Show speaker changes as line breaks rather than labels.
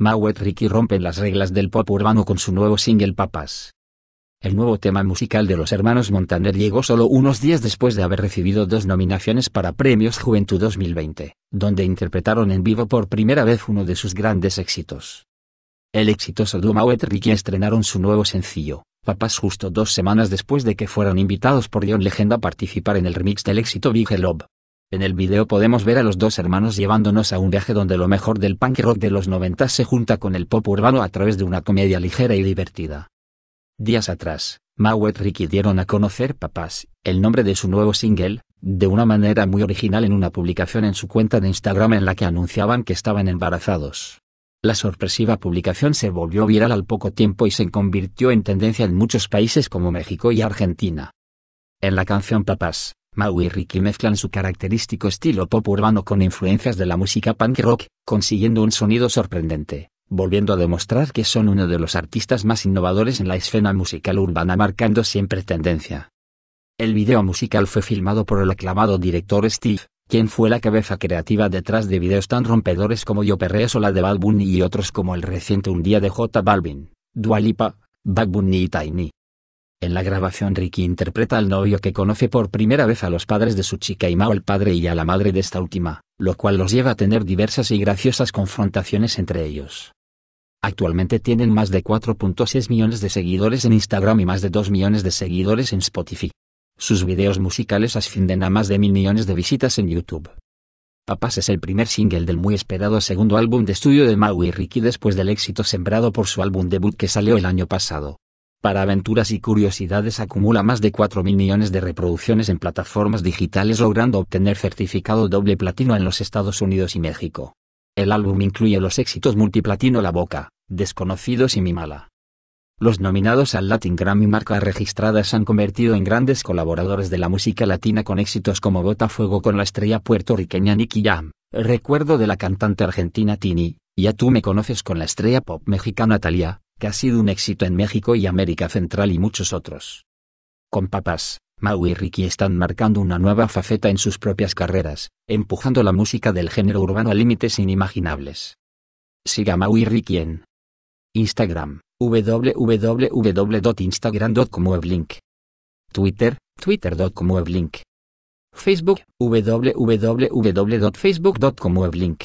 Mawet Ricky rompen las reglas del pop urbano con su nuevo single Papas. El nuevo tema musical de los hermanos Montaner llegó solo unos días después de haber recibido dos nominaciones para Premios Juventud 2020, donde interpretaron en vivo por primera vez uno de sus grandes éxitos. El exitoso Mawet Ricky estrenaron su nuevo sencillo, Papas justo dos semanas después de que fueron invitados por John Legend a participar en el remix del éxito Big Love. En el video podemos ver a los dos hermanos llevándonos a un viaje donde lo mejor del punk rock de los 90 se junta con el pop urbano a través de una comedia ligera y divertida. Días atrás, y Ricky dieron a conocer Papás, el nombre de su nuevo single, de una manera muy original en una publicación en su cuenta de Instagram en la que anunciaban que estaban embarazados. La sorpresiva publicación se volvió viral al poco tiempo y se convirtió en tendencia en muchos países como México y Argentina. En la canción Papás, Mau y Ricky mezclan su característico estilo pop urbano con influencias de la música punk rock, consiguiendo un sonido sorprendente, volviendo a demostrar que son uno de los artistas más innovadores en la escena musical urbana marcando siempre tendencia. El video musical fue filmado por el aclamado director Steve, quien fue la cabeza creativa detrás de videos tan rompedores como Yo Perreo Sola de Bad Bunny y otros como el reciente Un Día de J Balvin, Dualipa, Bad Bunny y Tiny. En la grabación Ricky interpreta al novio que conoce por primera vez a los padres de su chica y Mao el padre y a la madre de esta última, lo cual los lleva a tener diversas y graciosas confrontaciones entre ellos. Actualmente tienen más de 4.6 millones de seguidores en Instagram y más de 2 millones de seguidores en Spotify. Sus videos musicales ascienden a más de mil millones de visitas en YouTube. Papás es el primer single del muy esperado segundo álbum de estudio de Mao y Ricky después del éxito sembrado por su álbum debut que salió el año pasado para aventuras y curiosidades acumula más de 4.000 millones de reproducciones en plataformas digitales logrando obtener certificado doble platino en los Estados Unidos y México. El álbum incluye los éxitos multiplatino La Boca, Desconocidos y Mi Mala. Los nominados al Latin Grammy marca registrada se han convertido en grandes colaboradores de la música latina con éxitos como Botafuego con la estrella puertorriqueña Nicky Jam, Recuerdo de la cantante argentina Tini, Ya tú me conoces con la estrella pop mexicana Talia, que ha sido un éxito en México y América Central y muchos otros. Con papás, Mau y Ricky están marcando una nueva faceta en sus propias carreras, empujando la música del género urbano a límites inimaginables. Siga Mau y Ricky en Instagram, www.instagram.com Twitter, twitter.com Facebook, www.facebook.com